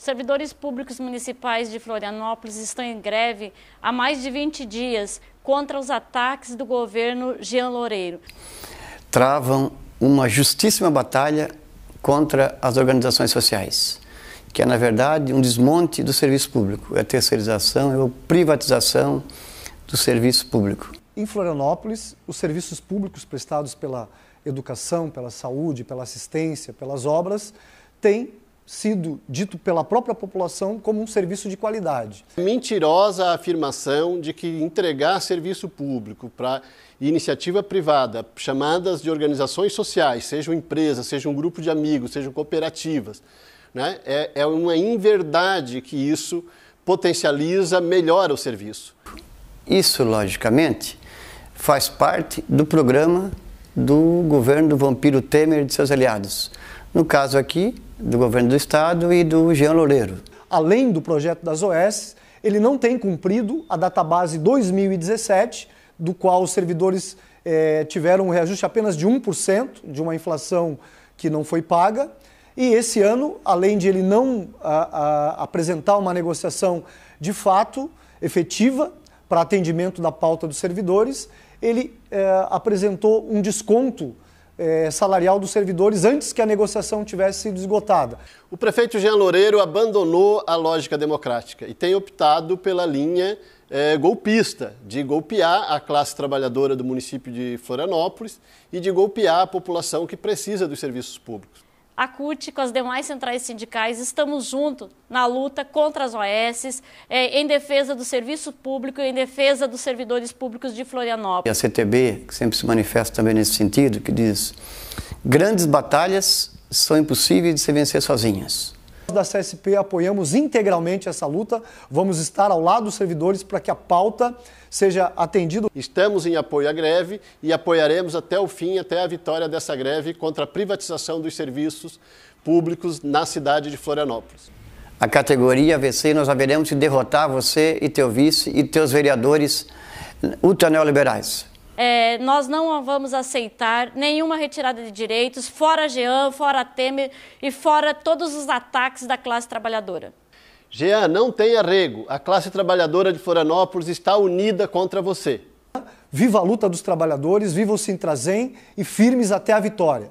Servidores públicos municipais de Florianópolis estão em greve há mais de 20 dias contra os ataques do governo Jean Loureiro. Travam uma justíssima batalha contra as organizações sociais, que é, na verdade, um desmonte do serviço público. É a terceirização, é a privatização do serviço público. Em Florianópolis, os serviços públicos prestados pela educação, pela saúde, pela assistência, pelas obras, têm sido dito pela própria população como um serviço de qualidade. Mentirosa a afirmação de que entregar serviço público para iniciativa privada, chamadas de organizações sociais, sejam empresas, seja um grupo de amigos, sejam cooperativas, né? é, é uma inverdade que isso potencializa, melhora o serviço. Isso, logicamente, faz parte do programa do governo do vampiro Temer e de seus aliados. No caso aqui, do governo do estado e do Jean Loureiro. Além do projeto das OS, ele não tem cumprido a database 2017, do qual os servidores eh, tiveram um reajuste apenas de 1%, de uma inflação que não foi paga. E esse ano, além de ele não a, a, apresentar uma negociação de fato efetiva para atendimento da pauta dos servidores, ele eh, apresentou um desconto é, salarial dos servidores antes que a negociação tivesse sido esgotada. O prefeito Jean Loureiro abandonou a lógica democrática e tem optado pela linha é, golpista, de golpear a classe trabalhadora do município de Florianópolis e de golpear a população que precisa dos serviços públicos a CUT com as demais centrais sindicais, estamos juntos na luta contra as OS, é, em defesa do serviço público e em defesa dos servidores públicos de Florianópolis. E a CTB, que sempre se manifesta também nesse sentido, que diz: grandes batalhas são impossíveis de se vencer sozinhas da CSP apoiamos integralmente essa luta. Vamos estar ao lado dos servidores para que a pauta seja atendida. Estamos em apoio à greve e apoiaremos até o fim, até a vitória dessa greve contra a privatização dos serviços públicos na cidade de Florianópolis. A categoria VC, nós haveremos de derrotar você e teu vice e teus vereadores ultraneoliberais é, nós não vamos aceitar nenhuma retirada de direitos, fora Jean, fora Temer e fora todos os ataques da classe trabalhadora. Jean, não tenha rego. A classe trabalhadora de Florianópolis está unida contra você. Viva a luta dos trabalhadores, viva o Sintrazen e firmes até a vitória.